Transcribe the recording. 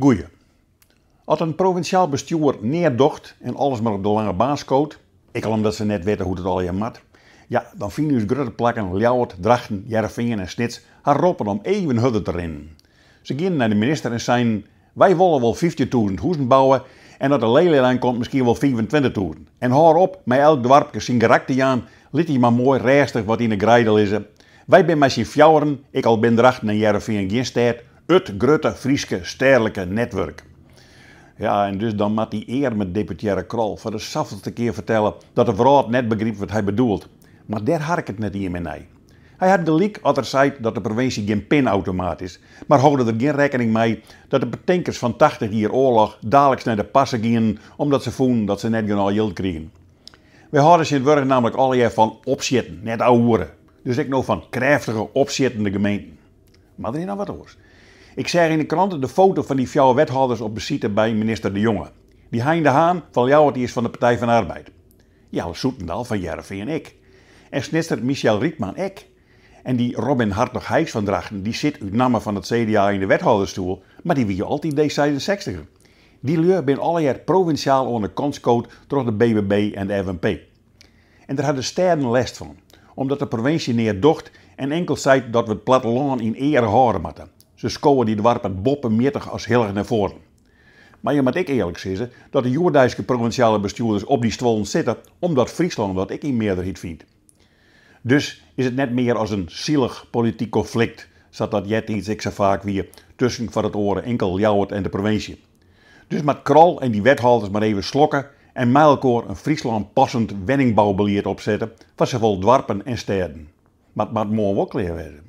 Goeie. Als een provinciaal bestuurder neerdocht en alles maar op de lange baas koot, ik al omdat ze net weten hoe het al je mat, ja, dan ze grote plakken, Ljouwert, Drachten, Jervingen en Snits haar roepen om even hudden erin. Ze gingen naar de minister en zeiden, wij willen wel 50.000 huizen bouwen en dat de Lelylijn komt misschien wel 25.000. En hoor op, met elk dwarpje zijn karakter aan, liet hij maar mooi restig wat in de greidel is. Wij ben maar ik al ben Drachten en Jervingen geen het grote Friese Sterlijke Netwerk. Ja, en dus dan moet die eer met deputaire Krol voor de zoveelste keer vertellen dat de vrouw net begreep wat hij bedoelt. Maar daar had ik het net hier mee. Nee. Hij had de als er zei dat de provincie geen pinautomaat is, maar houden er geen rekening mee dat de betenkers van 80 hier oorlog dadelijk naar de passen gingen omdat ze voelen dat ze net genoeg al geld kregen. We hadden in werk namelijk al jaar van opzitten, net ouderen. Dus ik nou van krachtige opzittende gemeenten. Maar er is nog wat anders. Ik zag in de kranten de foto van die vier wethouders op besite bij minister De Jonge. Die Hein de Haan van Jouwert is van de Partij van Arbeid. Jouw Soetendal van Jervin en ik. En snister Michel Rietman ik. En die Robin Hartog Heijs van Drachten, die zit uit namen van het CDA in de wethoudersstoel, maar die wie altijd D66. Die leur ben alle jaar provinciaal onder kanscoot door de BBB en de FNP. En daar hadden sterren last van, omdat de provincie neerdocht en enkel zei dat we het platteland in ere horen moeten. Ze scoren die dwarpen boppen meertig als heel erg naar voren. Maar je moet ik eerlijk zeggen dat de Joerdijkse provinciale bestuurders op die stoel zitten omdat Friesland wat ik in meerderheid vind. Dus is het net meer als een zielig politiek conflict, zat dat jet iets ik zo vaak weer tussen van het oren enkel Jouwert en de provincie. Dus met kral en die wethouders maar even slokken en mijlkoor een Friesland passend wenningbouwbeleid opzetten van vol dwarpen en steden. Maar het moet mooi werden.